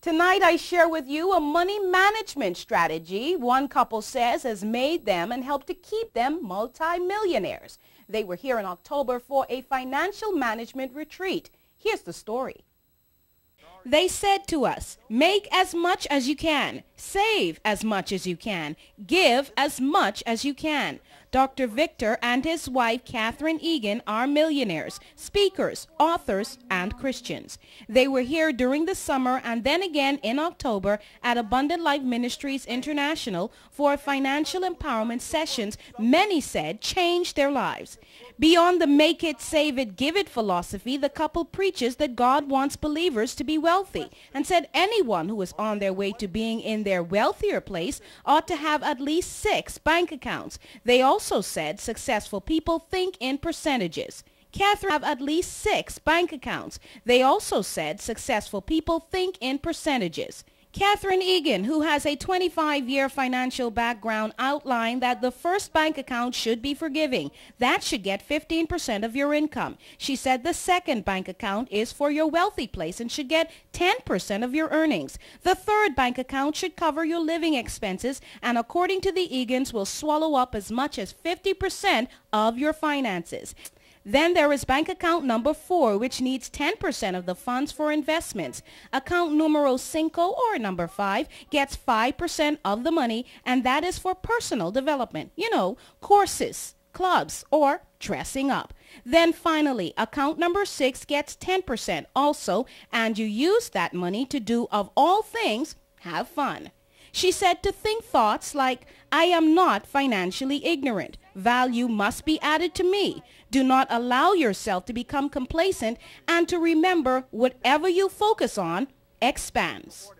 Tonight I share with you a money management strategy one couple says has made them and helped to keep them multimillionaires. They were here in October for a financial management retreat. Here's the story. They said to us, make as much as you can, save as much as you can, give as much as you can. Dr. Victor and his wife, Catherine Egan, are millionaires, speakers, authors, and Christians. They were here during the summer and then again in October at Abundant Life Ministries International for financial empowerment sessions many said changed their lives. Beyond the make it, save it, give it philosophy, the couple preaches that God wants believers to be wealthy and said anyone who is on their way to being in their wealthier place ought to have at least six bank accounts. They also said successful people think in percentages. Catherine have at least six bank accounts. They also said successful people think in percentages. Catherine Egan, who has a 25-year financial background, outlined that the first bank account should be forgiving. That should get 15% of your income. She said the second bank account is for your wealthy place and should get 10% of your earnings. The third bank account should cover your living expenses and according to the Egans will swallow up as much as 50% of your finances. Then there is bank account number 4, which needs 10% of the funds for investments. Account numero cinco, or number 5 gets 5% of the money, and that is for personal development. You know, courses, clubs, or dressing up. Then finally, account number 6 gets 10% also, and you use that money to do, of all things, have fun. She said to think thoughts like, I am not financially ignorant. Value must be added to me. Do not allow yourself to become complacent and to remember whatever you focus on expands.